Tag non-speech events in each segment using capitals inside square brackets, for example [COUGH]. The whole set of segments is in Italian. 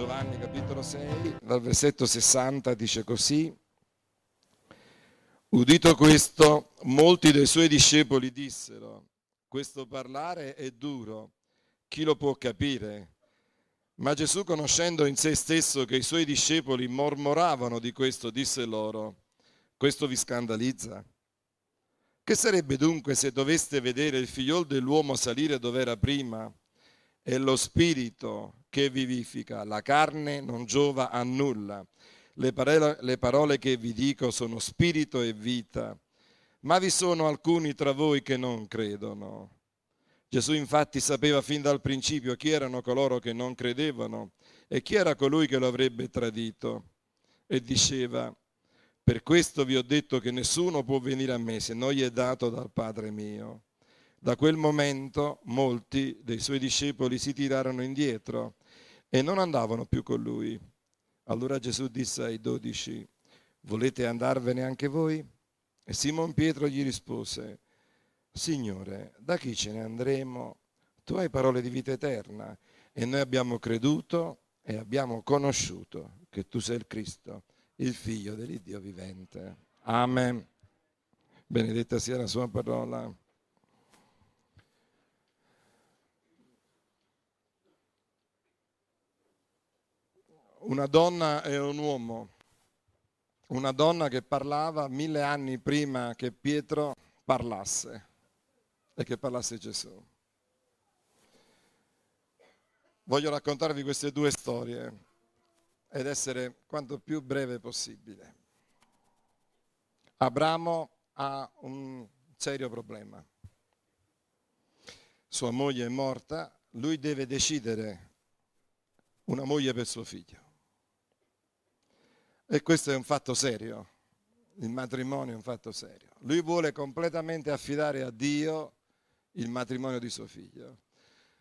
Giovanni capitolo 6, dal versetto 60 dice così, udito questo, molti dei suoi discepoli dissero, questo parlare è duro, chi lo può capire? Ma Gesù, conoscendo in sé stesso che i suoi discepoli mormoravano di questo, disse loro, questo vi scandalizza? Che sarebbe dunque se doveste vedere il figliol dell'uomo salire dove era prima e lo spirito che vivifica, la carne non giova a nulla. Le parole, le parole che vi dico sono spirito e vita, ma vi sono alcuni tra voi che non credono. Gesù infatti sapeva fin dal principio chi erano coloro che non credevano e chi era colui che lo avrebbe tradito. E diceva, per questo vi ho detto che nessuno può venire a me se non gli è dato dal Padre mio. Da quel momento molti dei suoi discepoli si tirarono indietro e non andavano più con lui. Allora Gesù disse ai dodici, volete andarvene anche voi? E Simon Pietro gli rispose, Signore, da chi ce ne andremo? Tu hai parole di vita eterna e noi abbiamo creduto e abbiamo conosciuto che tu sei il Cristo, il figlio dell'Iddio vivente. Amen. Benedetta sia la sua parola. una donna e un uomo, una donna che parlava mille anni prima che Pietro parlasse e che parlasse Gesù. Voglio raccontarvi queste due storie ed essere quanto più breve possibile. Abramo ha un serio problema. Sua moglie è morta, lui deve decidere una moglie per suo figlio. E questo è un fatto serio, il matrimonio è un fatto serio. Lui vuole completamente affidare a Dio il matrimonio di suo figlio.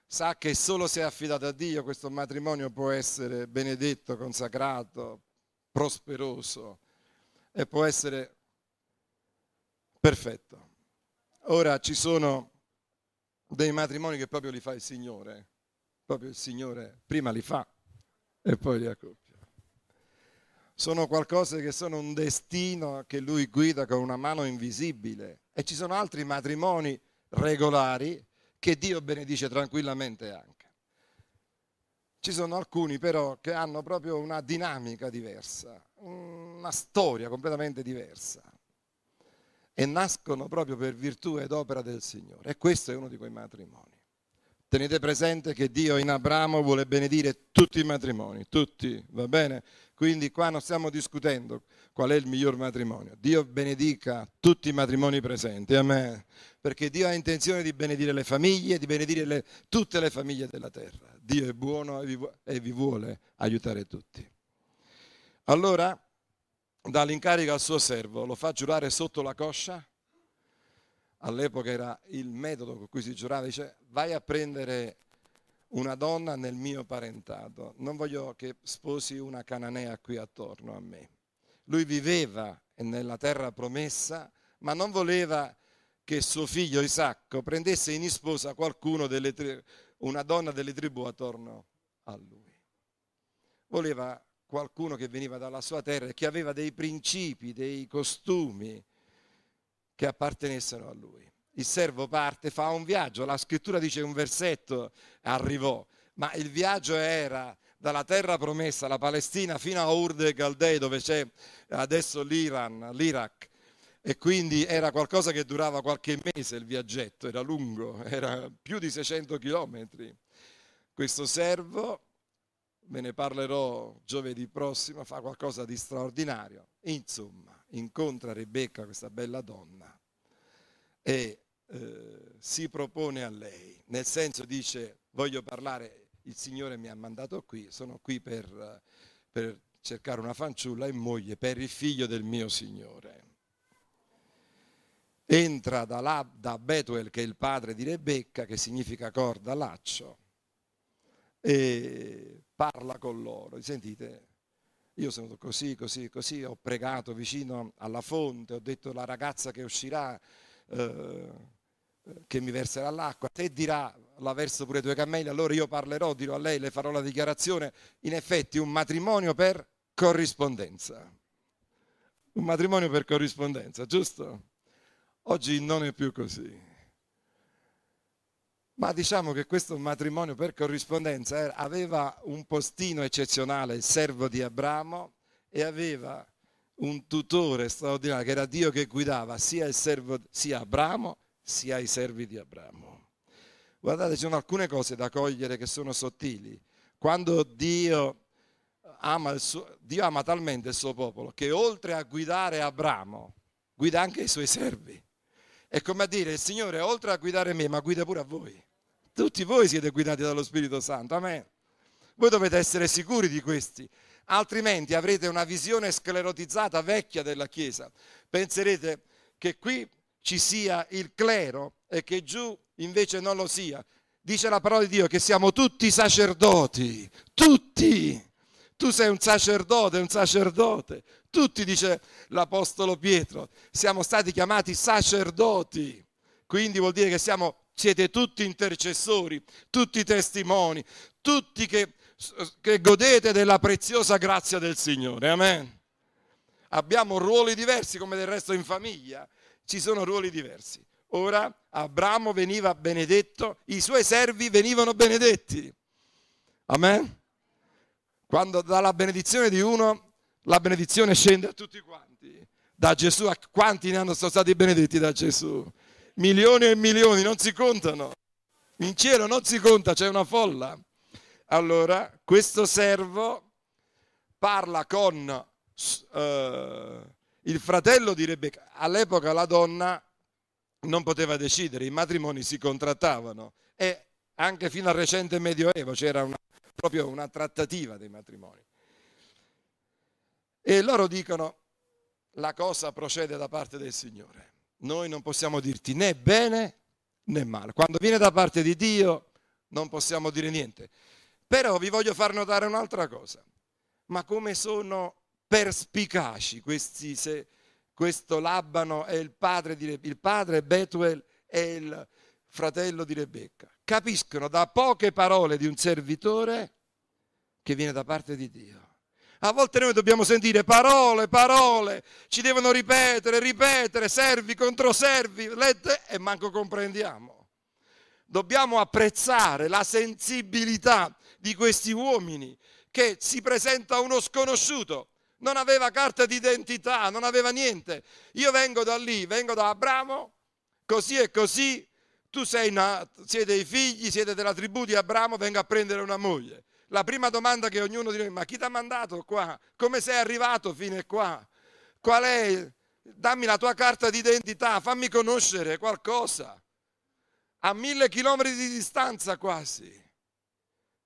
Sa che solo se affidato a Dio questo matrimonio può essere benedetto, consacrato, prosperoso e può essere perfetto. Ora ci sono dei matrimoni che proprio li fa il Signore, proprio il Signore prima li fa e poi li accoppia sono qualcosa che sono un destino che lui guida con una mano invisibile. E ci sono altri matrimoni regolari che Dio benedice tranquillamente anche. Ci sono alcuni però che hanno proprio una dinamica diversa, una storia completamente diversa e nascono proprio per virtù ed opera del Signore. E questo è uno di quei matrimoni. Tenete presente che Dio in Abramo vuole benedire tutti i matrimoni, tutti, va bene? Quindi qua non stiamo discutendo qual è il miglior matrimonio. Dio benedica tutti i matrimoni presenti, amen. Perché Dio ha intenzione di benedire le famiglie, di benedire le, tutte le famiglie della terra. Dio è buono e vi, e vi vuole aiutare tutti. Allora, dà l'incarico al suo servo, lo fa giurare sotto la coscia. All'epoca era il metodo con cui si giurava, dice vai a prendere una donna nel mio parentato, non voglio che sposi una cananea qui attorno a me. Lui viveva nella terra promessa, ma non voleva che suo figlio Isacco prendesse in sposa qualcuno delle tri- una donna delle tribù attorno a lui. Voleva qualcuno che veniva dalla sua terra e che aveva dei principi, dei costumi che appartenessero a lui il servo parte, fa un viaggio, la scrittura dice un versetto, arrivò, ma il viaggio era dalla terra promessa, la Palestina, fino a Ur dei Caldei, dove c'è adesso l'Iran, l'Iraq. E quindi era qualcosa che durava qualche mese il viaggetto, era lungo, [LAUGHS] era più di 600 chilometri. Questo servo, ve ne parlerò giovedì prossimo, fa qualcosa di straordinario. Insomma, incontra Rebecca, questa bella donna, e eh, si propone a lei, nel senso dice voglio parlare, il Signore mi ha mandato qui, sono qui per, per cercare una fanciulla in moglie per il figlio del mio Signore. Entra da, là, da Betuel, che è il padre di Rebecca, che significa corda, laccio, e parla con loro. Sentite, io sono così, così, così, ho pregato vicino alla fonte, ho detto la ragazza che uscirà eh, che mi verserà l'acqua, se dirà la verso pure i tuoi cammelli, allora io parlerò, dirò a lei, le farò la dichiarazione, in effetti un matrimonio per corrispondenza. Un matrimonio per corrispondenza, giusto? Oggi non è più così. Ma diciamo che questo matrimonio per corrispondenza eh, aveva un postino eccezionale, il servo di Abramo, e aveva un tutore straordinario, che era Dio che guidava sia, il servo, sia Abramo sia i servi di Abramo. Guardate, ci sono alcune cose da cogliere che sono sottili. Quando Dio ama, il suo, Dio ama talmente il suo popolo che oltre a guidare Abramo, guida anche i suoi servi. È come a dire, il Signore oltre a guidare me, ma guida pure a voi. Tutti voi siete guidati dallo Spirito Santo, amen. Voi dovete essere sicuri di questi, altrimenti avrete una visione sclerotizzata vecchia della Chiesa. Penserete che qui ci sia il clero e che giù invece non lo sia. Dice la parola di Dio che siamo tutti sacerdoti, tutti. Tu sei un sacerdote, un sacerdote. Tutti, dice l'Apostolo Pietro, siamo stati chiamati sacerdoti. Quindi vuol dire che siamo, siete tutti intercessori, tutti testimoni, tutti che che godete della preziosa grazia del Signore. Amen. Abbiamo ruoli diversi come del resto in famiglia, ci sono ruoli diversi. Ora Abramo veniva benedetto, i suoi servi venivano benedetti. Amen. Quando dalla benedizione di uno la benedizione scende a tutti quanti, da Gesù a quanti ne hanno stati benedetti da Gesù. Milioni e milioni non si contano. In cielo non si conta, c'è una folla. Allora, questo servo parla con eh, il fratello di Rebecca. All'epoca la donna non poteva decidere, i matrimoni si contrattavano e anche fino al recente Medioevo c'era una, proprio una trattativa dei matrimoni. E loro dicono, la cosa procede da parte del Signore. Noi non possiamo dirti né bene né male. Quando viene da parte di Dio non possiamo dire niente. Però vi voglio far notare un'altra cosa, ma come sono perspicaci questi, se questo Labano è il padre di Rebecca, il padre Betuel è il fratello di Rebecca. Capiscono da poche parole di un servitore che viene da parte di Dio. A volte noi dobbiamo sentire parole, parole, ci devono ripetere, ripetere, servi contro servi, lette, e manco comprendiamo. Dobbiamo apprezzare la sensibilità di questi uomini che si presenta uno sconosciuto, non aveva carta d'identità, non aveva niente. Io vengo da lì, vengo da Abramo, così e così, tu sei nato, siete i figli, siete della tribù di Abramo, vengo a prendere una moglie. La prima domanda che ognuno di noi, ma chi ti ha mandato qua? Come sei arrivato fino qua? Qual è? Dammi la tua carta d'identità, fammi conoscere qualcosa. A mille chilometri di distanza quasi.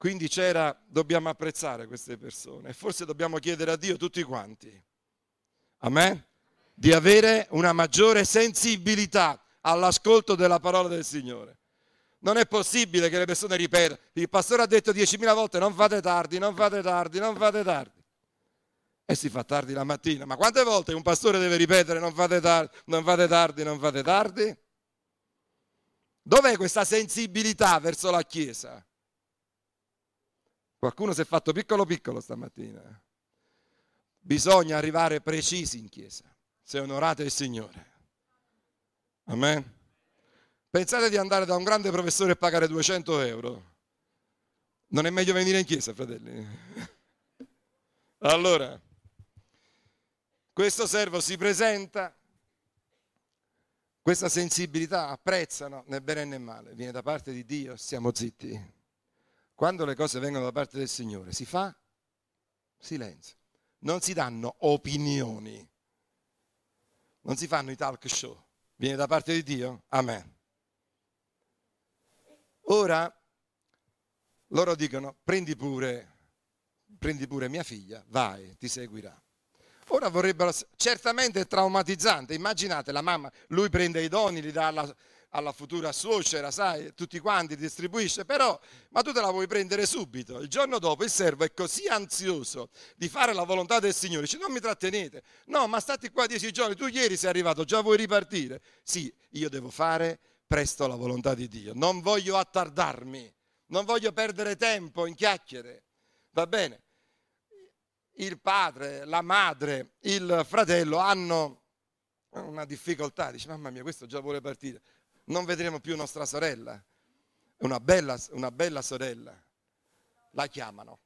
Quindi c'era, dobbiamo apprezzare queste persone e forse dobbiamo chiedere a Dio tutti quanti, amen, di avere una maggiore sensibilità all'ascolto della parola del Signore. Non è possibile che le persone ripetano, il pastore ha detto 10.000 volte non fate tardi, non fate tardi, non fate tardi. E si fa tardi la mattina, ma quante volte un pastore deve ripetere non fate tardi, non fate tardi, non fate tardi? Dov'è questa sensibilità verso la Chiesa? Qualcuno si è fatto piccolo piccolo stamattina. Bisogna arrivare precisi in chiesa, se onorate il Signore. Amen. Pensate di andare da un grande professore e pagare 200 euro. Non è meglio venire in chiesa, fratelli. Allora, questo servo si presenta, questa sensibilità apprezzano né bene né male, viene da parte di Dio, siamo zitti. Quando le cose vengono da parte del Signore, si fa silenzio. Non si danno opinioni. Non si fanno i talk show. Viene da parte di Dio? Amen. Ora loro dicono prendi pure, prendi pure mia figlia, vai, ti seguirà. Ora vorrebbero, certamente è traumatizzante, immaginate la mamma, lui prende i doni, li dà alla, alla futura suocera, sai, tutti quanti distribuisce, però ma tu te la vuoi prendere subito. Il giorno dopo il servo è così ansioso di fare la volontà del Signore, dice non mi trattenete, no ma stati qua dieci giorni, tu ieri sei arrivato, già vuoi ripartire. Sì, io devo fare presto la volontà di Dio, non voglio attardarmi, non voglio perdere tempo in chiacchiere, va bene? Il padre, la madre, il fratello hanno una difficoltà, dice mamma mia questo già vuole partire, non vedremo più nostra sorella. Una bella, una bella sorella. La chiamano.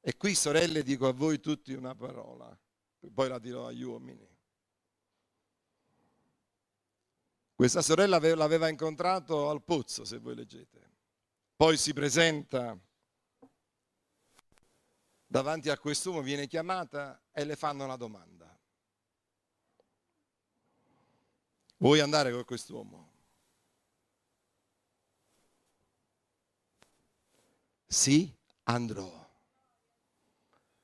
E qui sorelle dico a voi tutti una parola, poi la dirò agli uomini. Questa sorella l'aveva incontrato al pozzo, se voi leggete. Poi si presenta davanti a quest'uomo, viene chiamata e le fanno una domanda. Vuoi andare con quest'uomo? sì, andrò.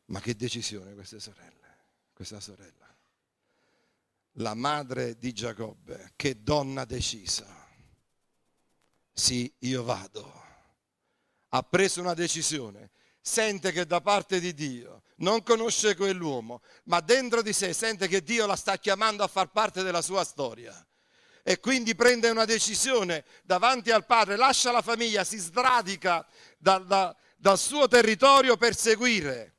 Ma che decisione queste sorelle, questa sorella. La madre di Giacobbe, che donna decisa. Sì, io vado. Ha preso una decisione, sente che da parte di Dio, non conosce quell'uomo, ma dentro di sé sente che Dio la sta chiamando a far parte della sua storia e quindi prende una decisione davanti al padre, lascia la famiglia, si sradica dal, da, dal suo territorio per seguire.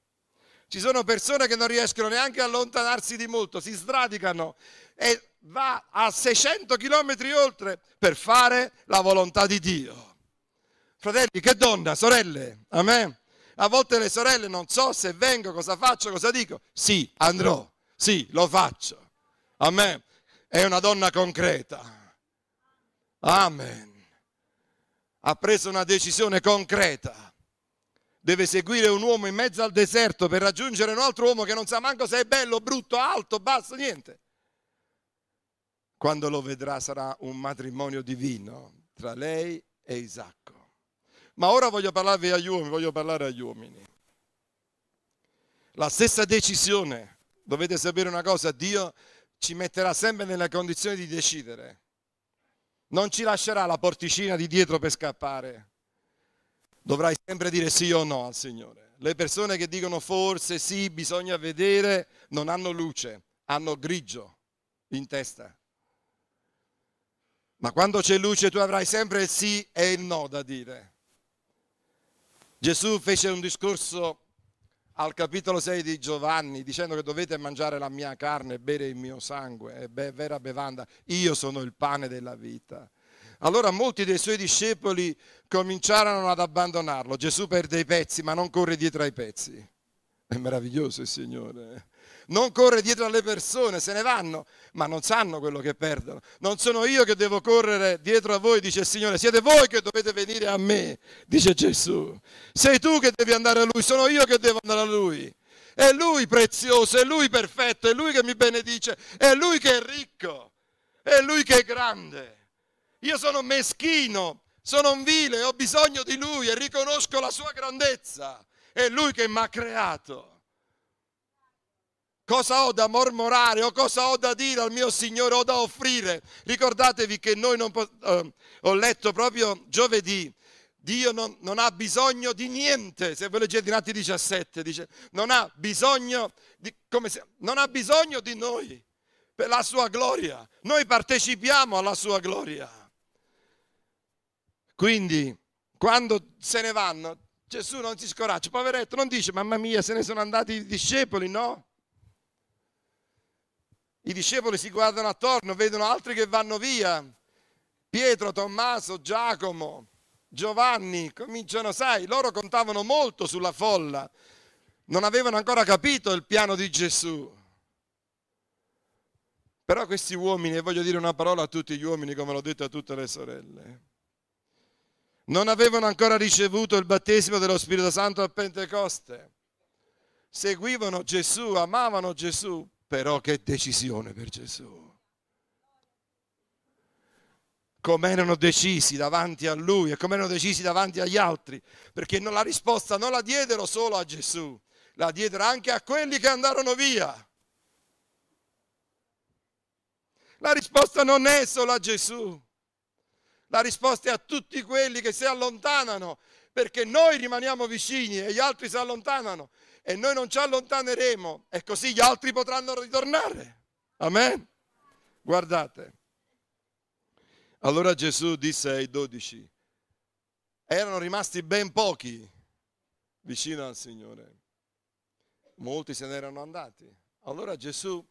Ci sono persone che non riescono neanche a allontanarsi di molto, si sradicano e va a 600 km oltre per fare la volontà di Dio. Fratelli, che donna, sorelle, amen. A volte le sorelle non so se vengo, cosa faccio, cosa dico. Sì, andrò, sì, lo faccio. Amen è una donna concreta. Amen. Ha preso una decisione concreta. Deve seguire un uomo in mezzo al deserto per raggiungere un altro uomo che non sa manco se è bello, brutto, alto, basso, niente. Quando lo vedrà sarà un matrimonio divino tra lei e Isacco. Ma ora voglio parlarvi agli uomini, voglio parlare agli uomini. La stessa decisione, dovete sapere una cosa, Dio ci metterà sempre nella condizione di decidere. Non ci lascerà la porticina di dietro per scappare. Dovrai sempre dire sì o no al Signore. Le persone che dicono forse sì, bisogna vedere, non hanno luce, hanno grigio in testa. Ma quando c'è luce tu avrai sempre il sì e il no da dire. Gesù fece un discorso al capitolo 6 di Giovanni dicendo che dovete mangiare la mia carne, bere il mio sangue, è be- vera bevanda, io sono il pane della vita. Allora molti dei suoi discepoli cominciarono ad abbandonarlo. Gesù perde i pezzi, ma non corre dietro ai pezzi. È meraviglioso il Signore. Eh non corre dietro alle persone, se ne vanno, ma non sanno quello che perdono. Non sono io che devo correre dietro a voi, dice il Signore, siete voi che dovete venire a me, dice Gesù. Sei tu che devi andare a Lui, sono io che devo andare a Lui. È Lui prezioso, è Lui perfetto, è Lui che mi benedice, è Lui che è ricco, è Lui che è grande. Io sono meschino, sono un vile, ho bisogno di Lui e riconosco la sua grandezza. È Lui che mi ha creato cosa ho da mormorare o cosa ho da dire al mio Signore o da offrire. Ricordatevi che noi non eh, ho letto proprio giovedì. Dio non, non, ha bisogno di niente, se voi leggete in Atti 17 dice, non ha bisogno di, se, non ha bisogno di noi per la sua gloria, noi partecipiamo alla sua gloria. Quindi quando se ne vanno, Gesù non si scoraggia, poveretto, non dice, mamma mia, se ne sono andati i discepoli, no? I discepoli si guardano attorno, vedono altri che vanno via. Pietro, Tommaso, Giacomo, Giovanni, cominciano, sai, loro contavano molto sulla folla. Non avevano ancora capito il piano di Gesù. Però questi uomini, e voglio dire una parola a tutti gli uomini, come l'ho detto a tutte le sorelle, non avevano ancora ricevuto il battesimo dello Spirito Santo a Pentecoste. Seguivano Gesù, amavano Gesù, però che decisione per Gesù. Come erano decisi davanti a lui e come erano decisi davanti agli altri, perché non la risposta non la diedero solo a Gesù, la diedero anche a quelli che andarono via. La risposta non è solo a Gesù, la risposta è a tutti quelli che si allontanano, perché noi rimaniamo vicini e gli altri si allontanano e noi non ci allontaneremo e così gli altri potranno ritornare. Amen. Guardate. Allora Gesù disse ai dodici, erano rimasti ben pochi vicino al Signore, molti se ne erano andati. Allora Gesù,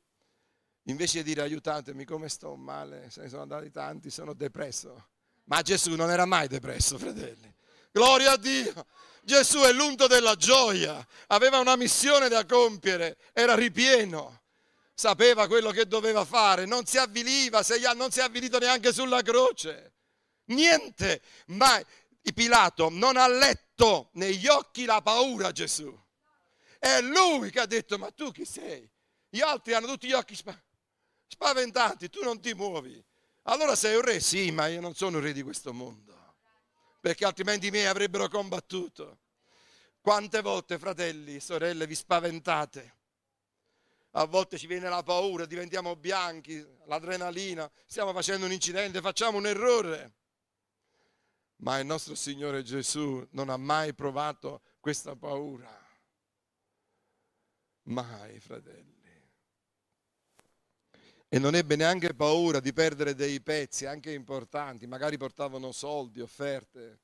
invece di dire aiutatemi come sto male, se ne sono andati tanti, sono depresso. Ma Gesù non era mai depresso, fratelli. Gloria a Dio. Gesù è l'unto della gioia, aveva una missione da compiere, era ripieno, sapeva quello che doveva fare, non si avviliva, non si è avvilito neanche sulla croce. Niente, ma Pilato non ha letto negli occhi la paura Gesù. È lui che ha detto, ma tu chi sei? Gli altri hanno tutti gli occhi spaventati, tu non ti muovi. Allora sei un re? Sì, ma io non sono un re di questo mondo perché altrimenti i miei avrebbero combattuto. Quante volte, fratelli, sorelle, vi spaventate? A volte ci viene la paura, diventiamo bianchi, l'adrenalina, stiamo facendo un incidente, facciamo un errore. Ma il nostro Signore Gesù non ha mai provato questa paura. Mai, fratelli e non ebbe neanche paura di perdere dei pezzi anche importanti, magari portavano soldi, offerte,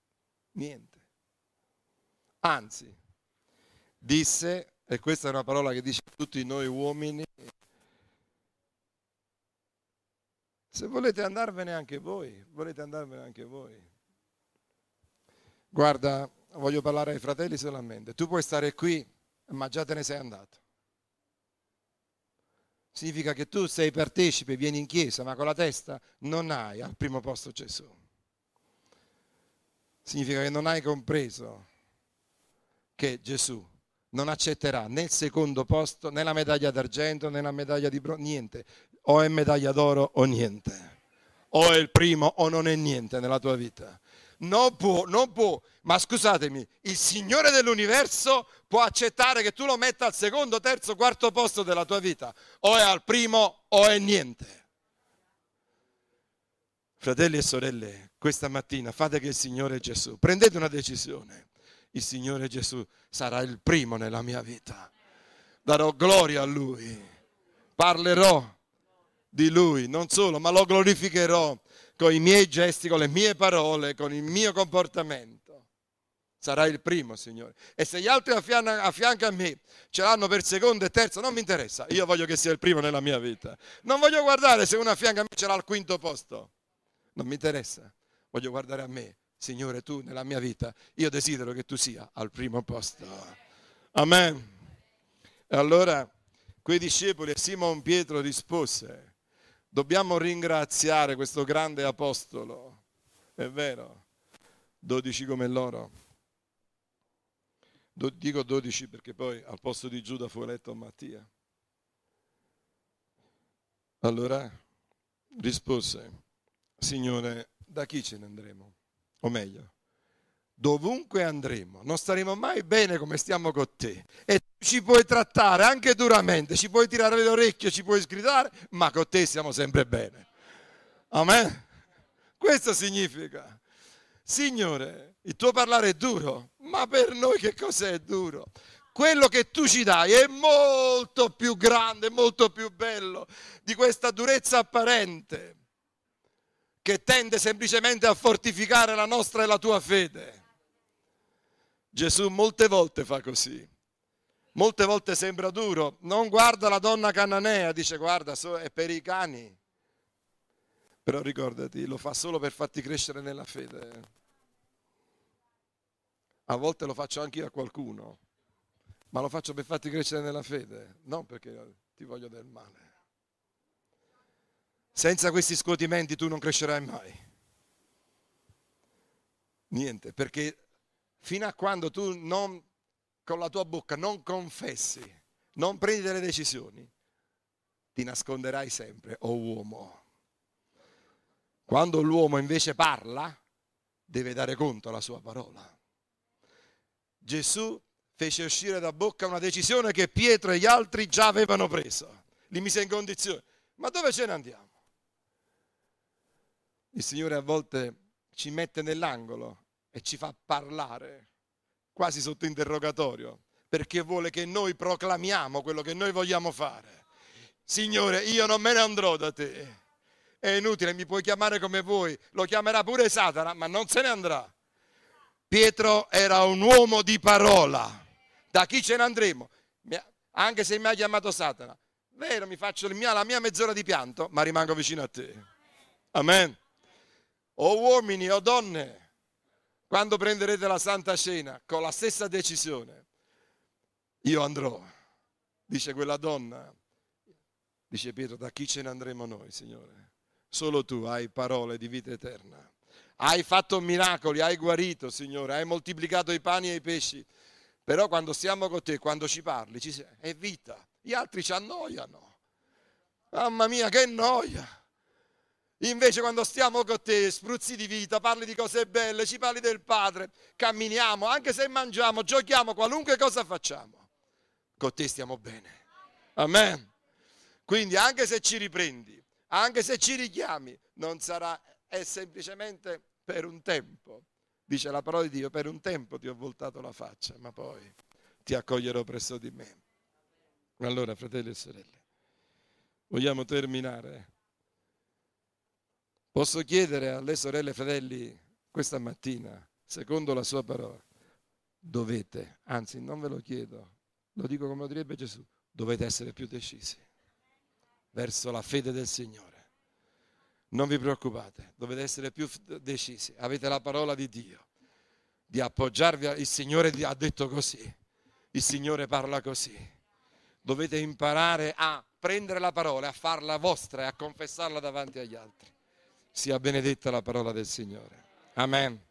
niente. Anzi, disse, e questa è una parola che dice a tutti noi uomini, se volete andarvene anche voi, volete andarvene anche voi. Guarda, voglio parlare ai fratelli solamente, tu puoi stare qui, ma già te ne sei andato significa che tu sei partecipe, vieni in chiesa, ma con la testa non hai al primo posto Gesù. Significa che non hai compreso che Gesù non accetterà né il secondo posto, né la medaglia d'argento, né la medaglia di bronzo, niente. O è medaglia d'oro o niente. O è il primo o non è niente nella tua vita non può, non può. Ma scusatemi, il Signore dell'universo può accettare che tu lo metta al secondo, terzo, quarto posto della tua vita. O è al primo o è niente. Fratelli e sorelle, questa mattina fate che il Signore Gesù, prendete una decisione. Il Signore Gesù sarà il primo nella mia vita. Darò gloria a Lui. Parlerò di Lui, non solo, ma lo glorificherò con i miei gesti, con le mie parole, con il mio comportamento. Sarai il primo, Signore. E se gli altri a fianco, a, me ce l'hanno per secondo e terzo, non mi interessa. Io voglio che sia il primo nella mia vita. Non voglio guardare se uno a fianco a me ce l'ha al quinto posto. Non mi interessa. Voglio guardare a me. Signore, tu nella mia vita, io desidero che tu sia al primo posto. Amen. E allora quei discepoli e Simon Pietro rispose. Dobbiamo ringraziare questo grande apostolo, è vero, 12 come loro. Do, dico 12 perché poi al posto di Giuda fu eletto Mattia. Allora rispose, Signore, da chi ce ne andremo? O meglio, dovunque andremo, non staremo mai bene come stiamo con te. E ci puoi trattare anche duramente, ci puoi tirare le orecchie, ci puoi sgridare, ma con te stiamo sempre bene. Amen. Questo significa, Signore, il tuo parlare è duro, ma per noi che cos'è duro? Quello che tu ci dai è molto più grande, molto più bello di questa durezza apparente che tende semplicemente a fortificare la nostra e la tua fede Gesù molte volte fa così. Molte volte sembra duro. Non guarda la donna cananea, dice guarda, è per i cani. Però ricordati, lo fa solo per farti crescere nella fede. A volte lo faccio anche io a qualcuno, ma lo faccio per farti crescere nella fede, non perché ti voglio del male. Senza questi scuotimenti tu non crescerai mai. Niente, perché fino a quando tu non, con la tua bocca non confessi, non prendi delle decisioni, ti nasconderai sempre, o oh uomo. Quando l'uomo invece parla, deve dare conto alla sua parola. Gesù fece uscire da bocca una decisione che Pietro e gli altri già avevano preso. Li mise in condizione. Ma dove ce ne andiamo? Il Signore a volte ci mette nell'angolo e ci fa parlare quasi sotto interrogatorio perché vuole che noi proclamiamo quello che noi vogliamo fare. Signore, io non me ne andrò da te. È inutile, mi puoi chiamare come vuoi, lo chiamerà pure Satana, ma non se ne andrà. Pietro era un uomo di parola. Da chi ce ne andremo? Anche se mi ha chiamato Satana. Vero, mi faccio la mia mezz'ora di pianto, ma rimango vicino a te. Amen. O uomini o donne, quando prenderete la Santa Cena con la stessa decisione, io andrò, dice quella donna, dice Pietro, da chi ce ne andremo noi, Signore? Solo tu hai parole di vita eterna. Hai fatto miracoli, hai guarito, Signore, hai moltiplicato i pani e i pesci. Però quando siamo con te, quando ci parli, ci sei, è vita. Gli altri ci annoiano. Mamma mia, che noia! Invece quando stiamo con te, spruzzi di vita, parli di cose belle, ci parli del Padre, camminiamo, anche se mangiamo, giochiamo, qualunque cosa facciamo, con te stiamo bene. Amen. Quindi anche se ci riprendi, anche se ci richiami, non sarà, è semplicemente per un tempo. Dice la parola di Dio, per un tempo ti ho voltato la faccia, ma poi ti accoglierò presso di me. Allora, fratelli e sorelle, vogliamo terminare Posso chiedere alle sorelle e fratelli questa mattina, secondo la sua parola, dovete, anzi non ve lo chiedo, lo dico come lo direbbe Gesù, dovete essere più decisi verso la fede del Signore. Non vi preoccupate, dovete essere più decisi, avete la parola di Dio, di appoggiarvi, a... il Signore ha detto così, il Signore parla così. Dovete imparare a prendere la parola, a farla vostra e a confessarla davanti agli altri. Sia benedetta la parola del Signore. Amen.